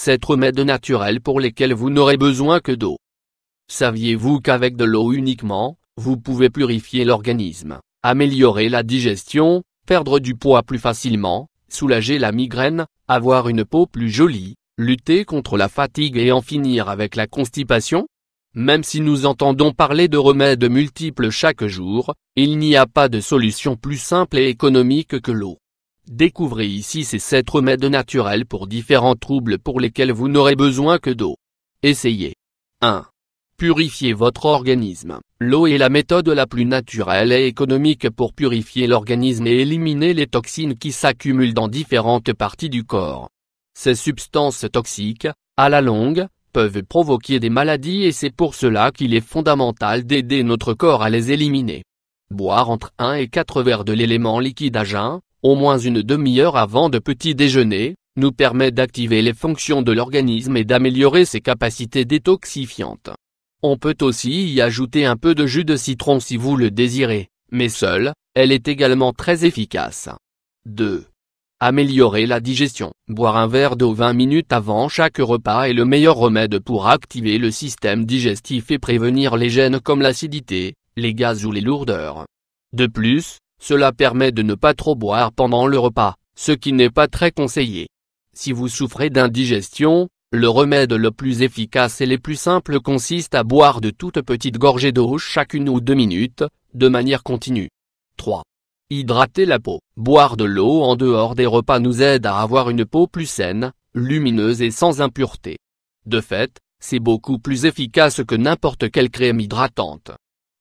7 remèdes naturels pour lesquels vous n'aurez besoin que d'eau. Saviez-vous qu'avec de l'eau uniquement, vous pouvez purifier l'organisme, améliorer la digestion, perdre du poids plus facilement, soulager la migraine, avoir une peau plus jolie, lutter contre la fatigue et en finir avec la constipation Même si nous entendons parler de remèdes multiples chaque jour, il n'y a pas de solution plus simple et économique que l'eau. Découvrez ici ces 7 remèdes naturels pour différents troubles pour lesquels vous n'aurez besoin que d'eau. Essayez. 1. Purifiez votre organisme. L'eau est la méthode la plus naturelle et économique pour purifier l'organisme et éliminer les toxines qui s'accumulent dans différentes parties du corps. Ces substances toxiques, à la longue, peuvent provoquer des maladies et c'est pour cela qu'il est fondamental d'aider notre corps à les éliminer. Boire entre 1 et 4 verres de l'élément liquide à jeun, au moins une demi-heure avant de petit déjeuner, nous permet d'activer les fonctions de l'organisme et d'améliorer ses capacités détoxifiantes. On peut aussi y ajouter un peu de jus de citron si vous le désirez, mais seule, elle est également très efficace. 2. Améliorer la digestion. Boire un verre d'eau 20 minutes avant chaque repas est le meilleur remède pour activer le système digestif et prévenir les gènes comme l'acidité, les gaz ou les lourdeurs. De plus, cela permet de ne pas trop boire pendant le repas, ce qui n'est pas très conseillé. Si vous souffrez d'indigestion, le remède le plus efficace et le plus simple consiste à boire de toutes petites gorgées d'eau chacune ou deux minutes, de manière continue. 3. Hydrater la peau. Boire de l'eau en dehors des repas nous aide à avoir une peau plus saine, lumineuse et sans impureté. De fait, c'est beaucoup plus efficace que n'importe quelle crème hydratante.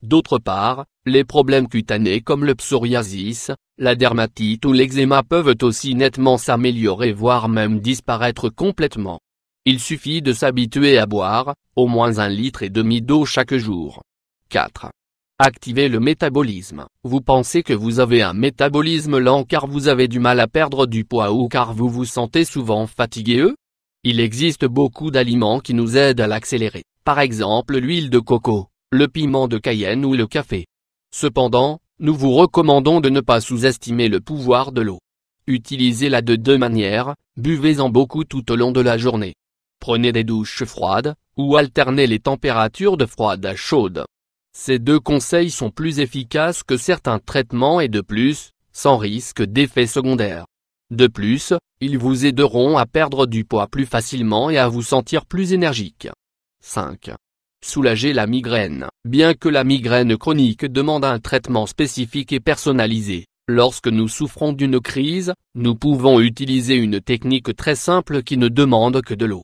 D'autre part, les problèmes cutanés comme le psoriasis, la dermatite ou l'eczéma peuvent aussi nettement s'améliorer voire même disparaître complètement. Il suffit de s'habituer à boire, au moins un litre et demi d'eau chaque jour. 4. Activez le métabolisme. Vous pensez que vous avez un métabolisme lent car vous avez du mal à perdre du poids ou car vous vous sentez souvent fatigué Il existe beaucoup d'aliments qui nous aident à l'accélérer, par exemple l'huile de coco, le piment de Cayenne ou le café. Cependant, nous vous recommandons de ne pas sous-estimer le pouvoir de l'eau. Utilisez-la de deux manières, buvez-en beaucoup tout au long de la journée. Prenez des douches froides, ou alternez les températures de froide à chaude. Ces deux conseils sont plus efficaces que certains traitements et de plus, sans risque d'effets secondaires. De plus, ils vous aideront à perdre du poids plus facilement et à vous sentir plus énergique. 5. Soulager la migraine. Bien que la migraine chronique demande un traitement spécifique et personnalisé, lorsque nous souffrons d'une crise, nous pouvons utiliser une technique très simple qui ne demande que de l'eau.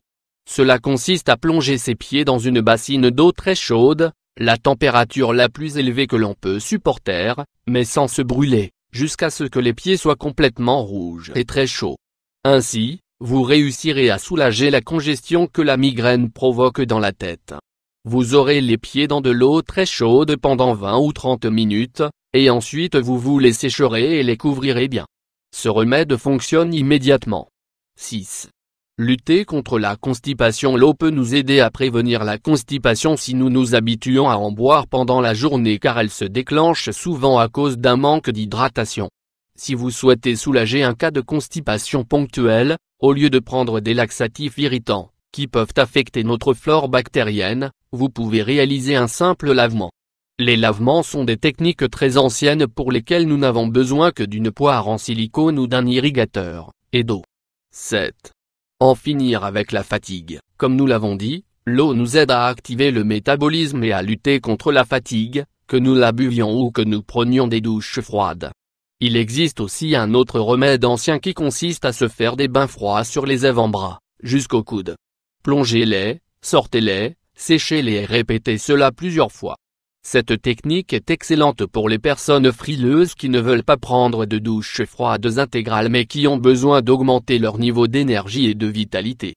Cela consiste à plonger ses pieds dans une bassine d'eau très chaude, la température la plus élevée que l'on peut supporter, mais sans se brûler, jusqu'à ce que les pieds soient complètement rouges et très chauds. Ainsi, vous réussirez à soulager la congestion que la migraine provoque dans la tête. Vous aurez les pieds dans de l'eau très chaude pendant 20 ou 30 minutes, et ensuite vous vous les sécherez et les couvrirez bien. Ce remède fonctionne immédiatement. 6. Lutter contre la constipation L'eau peut nous aider à prévenir la constipation si nous nous habituons à en boire pendant la journée car elle se déclenche souvent à cause d'un manque d'hydratation. Si vous souhaitez soulager un cas de constipation ponctuelle, au lieu de prendre des laxatifs irritants, qui peuvent affecter notre flore bactérienne, vous pouvez réaliser un simple lavement. Les lavements sont des techniques très anciennes pour lesquelles nous n'avons besoin que d'une poire en silicone ou d'un irrigateur, et d'eau. 7. En finir avec la fatigue. Comme nous l'avons dit, l'eau nous aide à activer le métabolisme et à lutter contre la fatigue, que nous la buvions ou que nous prenions des douches froides. Il existe aussi un autre remède ancien qui consiste à se faire des bains froids sur les avant-bras, jusqu'au coudes. Plongez-les, sortez-les, séchez-les et répétez cela plusieurs fois. Cette technique est excellente pour les personnes frileuses qui ne veulent pas prendre de douches froides intégrales mais qui ont besoin d'augmenter leur niveau d'énergie et de vitalité.